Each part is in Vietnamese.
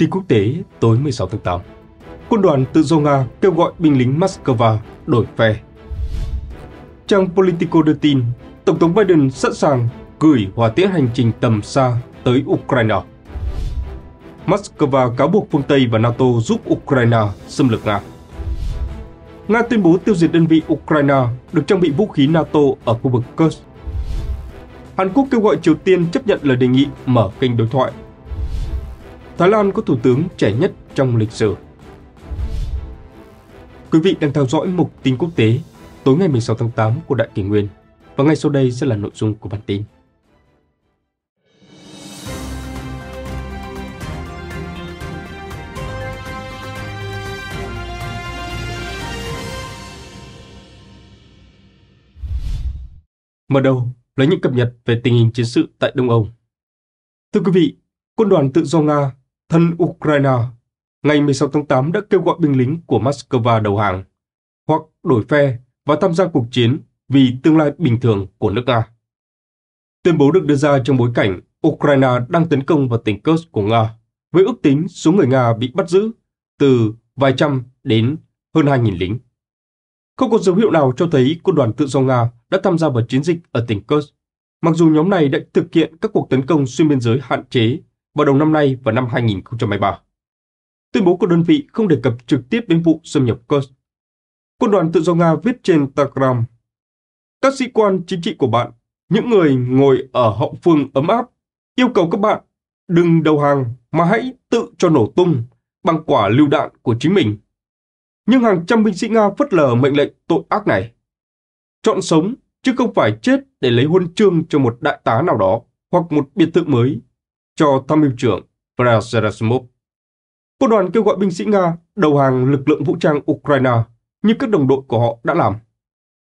Tin quốc tế tối 16 tháng 8 Quân đoàn tự do Nga kêu gọi binh lính Moscow đổi phe Trang Politico đưa tin Tổng thống Biden sẵn sàng gửi hỏa tiễn hành trình tầm xa tới Ukraine Moscow cáo buộc phương Tây và NATO giúp Ukraine xâm lược Nga Nga tuyên bố tiêu diệt đơn vị Ukraine được trang bị vũ khí NATO ở khu vực Kursk Hàn Quốc kêu gọi Triều Tiên chấp nhận lời đề nghị mở kênh đối thoại Thái Lan có thủ tướng trẻ nhất trong lịch sử. Quý vị đang theo dõi mục tin quốc tế tối ngày 16 tháng 8 của Đại Kỷ Nguyên và ngay sau đây sẽ là nội dung của bản tin. Mở đầu là những cập nhật về tình hình chiến sự tại Đông Âu. Thưa quý vị, quân đoàn tự do Nga thân Ukraine ngày 16 tháng 8 đã kêu gọi binh lính của Moscow đầu hàng hoặc đổi phe và tham gia cuộc chiến vì tương lai bình thường của nước Nga. Tuyên bố được đưa ra trong bối cảnh Ukraine đang tấn công vào tỉnh Kursk của Nga với ước tính số người Nga bị bắt giữ từ vài trăm đến hơn 2.000 lính. Không có dấu hiệu nào cho thấy quân đoàn tự do Nga đã tham gia vào chiến dịch ở tỉnh Kursk, mặc dù nhóm này đã thực hiện các cuộc tấn công xuyên biên giới hạn chế vào đầu năm nay và năm 2023. Tuyên bố của đơn vị không đề cập trực tiếp đến vụ xâm nhập Kursk. Quân đoàn tự do Nga viết trên Telegram Các sĩ quan chính trị của bạn, những người ngồi ở hậu phương ấm áp, yêu cầu các bạn đừng đầu hàng mà hãy tự cho nổ tung bằng quả lưu đạn của chính mình. Nhưng hàng trăm binh sĩ Nga phất lờ mệnh lệnh tội ác này. Chọn sống chứ không phải chết để lấy huân chương cho một đại tá nào đó hoặc một biệt thự mới cho tham mưu trưởng Brazerasmov. Quân đoàn kêu gọi binh sĩ Nga đầu hàng lực lượng vũ trang Ukraine như các đồng đội của họ đã làm.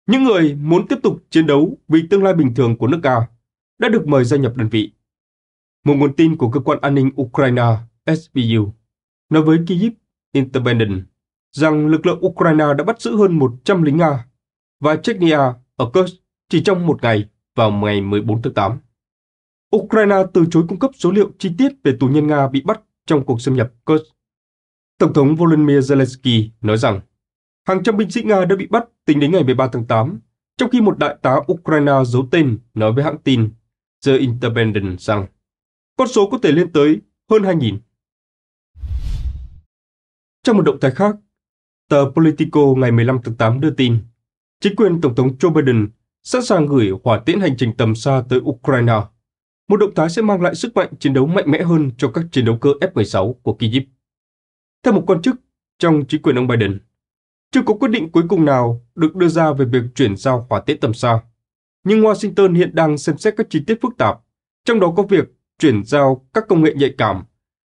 Những người muốn tiếp tục chiến đấu vì tương lai bình thường của nước Nga đã được mời gia nhập đơn vị. Một nguồn tin của cơ quan an ninh Ukraine SBU nói với Kyiv Independent rằng lực lượng Ukraine đã bắt giữ hơn 100 lính Nga và Chechnya ở Kursk chỉ trong một ngày vào ngày 14 tháng 8. Ukraine từ chối cung cấp số liệu chi tiết về tù nhân Nga bị bắt trong cuộc xâm nhập Kursk. Tổng thống Volodymyr Zelensky nói rằng hàng trăm binh sĩ Nga đã bị bắt tính đến ngày 13 tháng 8, trong khi một đại tá Ukraine giấu tên nói với hãng tin The Independent rằng con số có thể lên tới hơn 2.000. Trong một động thái khác, tờ Politico ngày 15 tháng 8 đưa tin chính quyền Tổng thống Joe Biden sẵn sàng gửi hỏa tiễn hành trình tầm xa tới Ukraine – một động thái sẽ mang lại sức mạnh chiến đấu mạnh mẽ hơn cho các chiến đấu cơ F-16 của Kyiv. Theo một quan chức trong chính quyền ông Biden, chưa có quyết định cuối cùng nào được đưa ra về việc chuyển giao hỏa tiễn tầm xa. Nhưng Washington hiện đang xem xét các chi tiết phức tạp, trong đó có việc chuyển giao các công nghệ nhạy cảm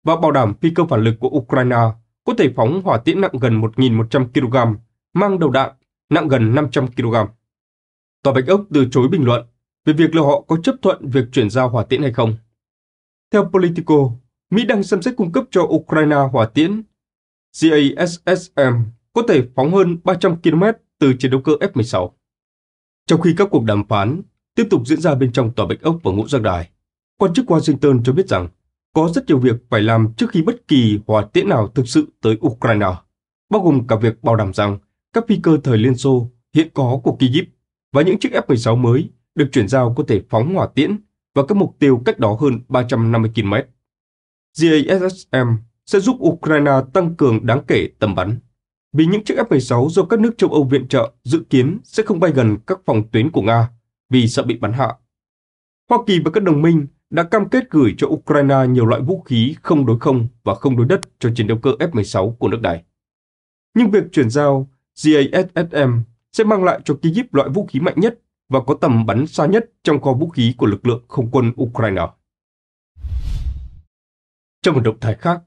và bảo đảm phi cơ phản lực của Ukraine có thể phóng hỏa tiễn nặng gần 1.100 kg, mang đầu đạn nặng gần 500 kg. Tòa Bạch Ốc từ chối bình luận về việc liệu họ có chấp thuận việc chuyển giao hỏa tiễn hay không. Theo Politico, Mỹ đang xem xét cung cấp cho Ukraine hỏa tiễn GASSM có thể phóng hơn 300 km từ chiến đấu cơ F-16. Trong khi các cuộc đàm phán tiếp tục diễn ra bên trong Tòa Bạch Ốc và Ngũ Giác Đài, quan chức Washington cho biết rằng có rất nhiều việc phải làm trước khi bất kỳ hỏa tiễn nào thực sự tới Ukraine, bao gồm cả việc bảo đảm rằng các phi cơ thời Liên Xô hiện có của Kyiv và những chiếc F-16 mới được chuyển giao có thể phóng hỏa tiễn và các mục tiêu cách đó hơn 350 km. GASSM sẽ giúp Ukraine tăng cường đáng kể tầm bắn, vì những chiếc F-16 do các nước châu Âu viện trợ dự kiến sẽ không bay gần các phòng tuyến của Nga vì sợ bị bắn hạ. Hoa Kỳ và các đồng minh đã cam kết gửi cho Ukraine nhiều loại vũ khí không đối không và không đối đất cho chiến đấu cơ F-16 của nước này. Nhưng việc chuyển giao GASSM sẽ mang lại cho Kyiv loại vũ khí mạnh nhất và có tầm bắn xa nhất trong kho vũ khí của lực lượng không quân Ukraine. Trong một động thái khác,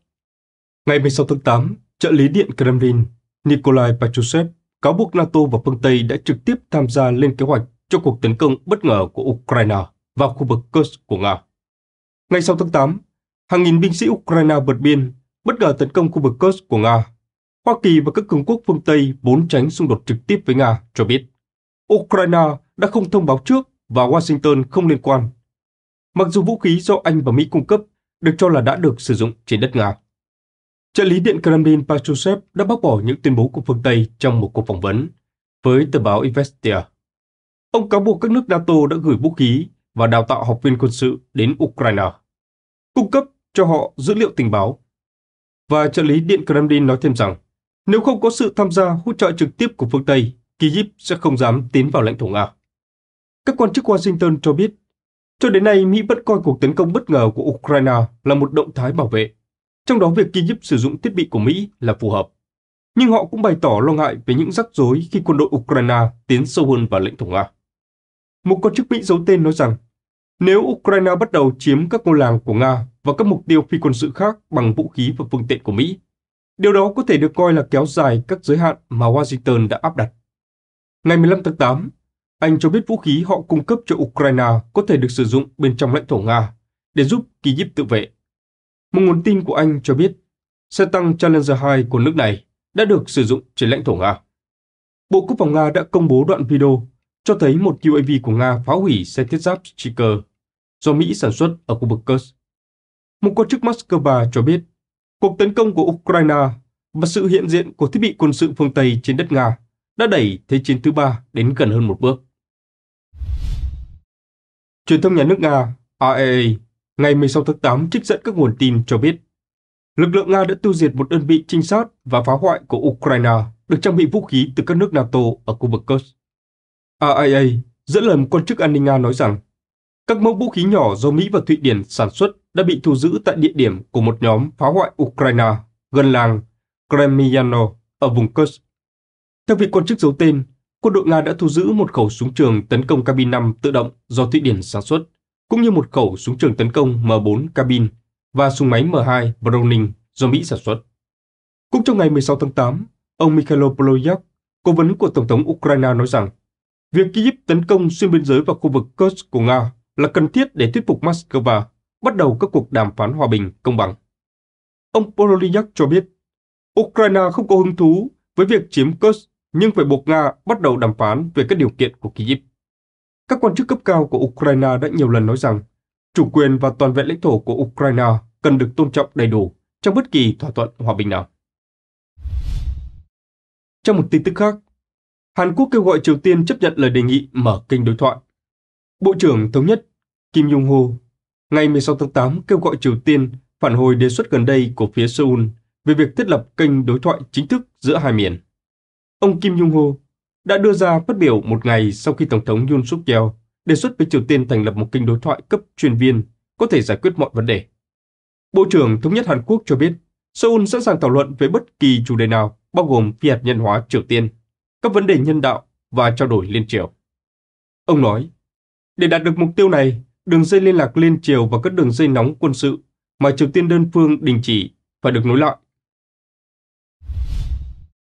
ngày 16 tháng 8, trợ lý điện Kremlin Nikolai Patrushev cáo buộc NATO và phương Tây đã trực tiếp tham gia lên kế hoạch cho cuộc tấn công bất ngờ của Ukraine vào khu vực Kursk của Nga. Ngày 6 tháng 8, hàng nghìn binh sĩ Ukraine vượt biên bất ngờ tấn công khu vực Kursk của Nga. Hoa Kỳ và các cường quốc phương Tây vốn tránh xung đột trực tiếp với Nga cho biết Ukraine đã không thông báo trước và Washington không liên quan. Mặc dù vũ khí do Anh và Mỹ cung cấp được cho là đã được sử dụng trên đất Nga. Trợ lý Điện Kremlin Patrushev đã bác bỏ những tuyên bố của phương Tây trong một cuộc phỏng vấn với tờ báo Investia. Ông cáo buộc các nước NATO đã gửi vũ khí và đào tạo học viên quân sự đến Ukraine, cung cấp cho họ dữ liệu tình báo. Và trợ lý Điện Kremlin nói thêm rằng, nếu không có sự tham gia hỗ trợ trực tiếp của phương Tây, Kyiv sẽ không dám tiến vào lãnh thổ Nga. Các quan chức Washington cho biết, cho đến nay Mỹ vẫn coi cuộc tấn công bất ngờ của Ukraine là một động thái bảo vệ, trong đó việc Kyiv sử dụng thiết bị của Mỹ là phù hợp. Nhưng họ cũng bày tỏ lo ngại về những rắc rối khi quân đội Ukraine tiến sâu hơn vào lãnh thổ Nga. Một quan chức Mỹ giấu tên nói rằng, nếu Ukraine bắt đầu chiếm các ngôi làng của Nga và các mục tiêu phi quân sự khác bằng vũ khí và phương tiện của Mỹ, điều đó có thể được coi là kéo dài các giới hạn mà Washington đã áp đặt. Ngày 15 tháng 8, anh cho biết vũ khí họ cung cấp cho Ukraine có thể được sử dụng bên trong lãnh thổ Nga để giúp Kyiv tự vệ. Một nguồn tin của Anh cho biết xe tăng Challenger 2 của nước này đã được sử dụng trên lãnh thổ Nga. Bộ Quốc phòng Nga đã công bố đoạn video cho thấy một UAV của Nga phá hủy xe thiết giáp Stiker do Mỹ sản xuất ở khu vực Kursk. Một quan chức Moscow cho biết cuộc tấn công của Ukraine và sự hiện diện của thiết bị quân sự phương Tây trên đất Nga đã đẩy Thế chiến thứ ba đến gần hơn một bước. Truyền thông nhà nước Nga RIA e ngày 16 tháng 8 trích dẫn các nguồn tin cho biết lực lượng Nga đã tiêu diệt một đơn vị trinh sát và phá hoại của Ukraine được trang bị vũ khí từ các nước NATO ở khu vực Kursk. RIA e dẫn lời một quan chức an ninh Nga nói rằng các mẫu vũ khí nhỏ do Mỹ và Thụy Điển sản xuất đã bị thu giữ tại địa điểm của một nhóm phá hoại Ukraine gần làng Kremiano ở vùng Kursk. Theo vị quan chức giấu tên, quân đội Nga đã thu giữ một khẩu súng trường tấn công cabin 5 tự động do Thụy Điển sản xuất, cũng như một khẩu súng trường tấn công M4 cabin và súng máy M2 Browning do Mỹ sản xuất. Cũng trong ngày 16 tháng 8, ông Mikhail Poloyak, cố vấn của Tổng thống Ukraine nói rằng việc Kyiv tấn công xuyên biên giới vào khu vực Kursk của Nga là cần thiết để thuyết phục Moscow bắt đầu các cuộc đàm phán hòa bình công bằng. Ông Pololyak cho biết, Ukraine không có hứng thú với việc chiếm Kursk nhưng phải buộc Nga bắt đầu đàm phán về các điều kiện của Kyiv. Các quan chức cấp cao của Ukraine đã nhiều lần nói rằng chủ quyền và toàn vẹn lãnh thổ của Ukraine cần được tôn trọng đầy đủ trong bất kỳ thỏa thuận hòa bình nào. Trong một tin tức khác, Hàn Quốc kêu gọi Triều Tiên chấp nhận lời đề nghị mở kênh đối thoại. Bộ trưởng Thống nhất Kim Jong-ho ngày 16 tháng 8 kêu gọi Triều Tiên phản hồi đề xuất gần đây của phía Seoul về việc thiết lập kênh đối thoại chính thức giữa hai miền ông Kim Jong-ho đã đưa ra phát biểu một ngày sau khi Tổng thống Yoon suk yeol đề xuất với Triều Tiên thành lập một kênh đối thoại cấp chuyên viên có thể giải quyết mọi vấn đề. Bộ trưởng Thống nhất Hàn Quốc cho biết, Seoul sẵn sàng thảo luận về bất kỳ chủ đề nào bao gồm phi hạt nhân hóa Triều Tiên, các vấn đề nhân đạo và trao đổi liên triều. Ông nói, để đạt được mục tiêu này, đường dây liên lạc liên triều và các đường dây nóng quân sự mà Triều Tiên đơn phương đình chỉ phải được nối lại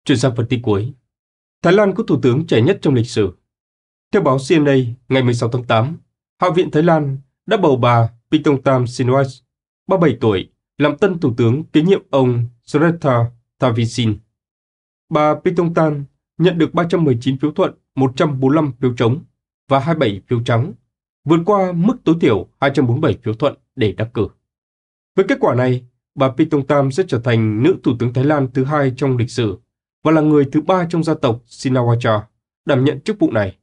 Chuyển sang phần tin cuối. Thái Lan có thủ tướng trẻ nhất trong lịch sử. Theo báo CNA, ngày 16 tháng 8, Hạ viện Thái Lan đã bầu bà Pitongtam Shinawatra, 37 tuổi, làm tân thủ tướng kế nhiệm ông Srettha Thavisin. Bà Pitongtan nhận được 319 phiếu thuận, 145 phiếu chống và 27 phiếu trắng, vượt qua mức tối thiểu 247 phiếu thuận để đắc cử. Với kết quả này, bà Pitongtam sẽ trở thành nữ thủ tướng Thái Lan thứ hai trong lịch sử và là người thứ ba trong gia tộc Sinawacha đảm nhận chức vụ này.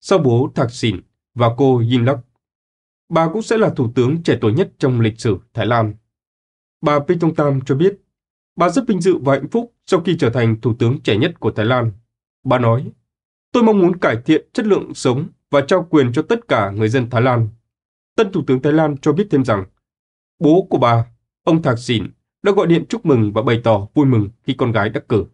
Sau bố Thạc Sìn và cô Yingluck, bà cũng sẽ là thủ tướng trẻ tuổi nhất trong lịch sử Thái Lan. Bà Pitong Tam cho biết, bà rất vinh dự và hạnh phúc sau khi trở thành thủ tướng trẻ nhất của Thái Lan. Bà nói, tôi mong muốn cải thiện chất lượng sống và trao quyền cho tất cả người dân Thái Lan. Tân Thủ tướng Thái Lan cho biết thêm rằng, bố của bà, ông Thạc Sìn, đã gọi điện chúc mừng và bày tỏ vui mừng khi con gái đắc cử.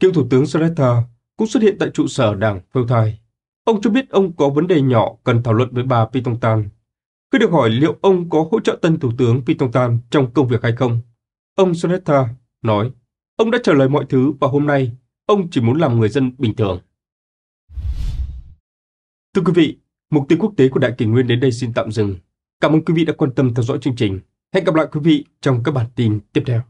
Cựu Thủ tướng Slater cũng xuất hiện tại trụ sở đảng phêu thai. Ông cho biết ông có vấn đề nhỏ cần thảo luận với bà Pitongtan. Khi được hỏi liệu ông có hỗ trợ tân Thủ tướng Pitongtan trong công việc hay không, ông Slater nói ông đã trả lời mọi thứ và hôm nay ông chỉ muốn làm người dân bình thường. Thưa quý vị, mục tiêu quốc tế của Đại kỷ nguyên đến đây xin tạm dừng. Cảm ơn quý vị đã quan tâm theo dõi chương trình. Hẹn gặp lại quý vị trong các bản tin tiếp theo.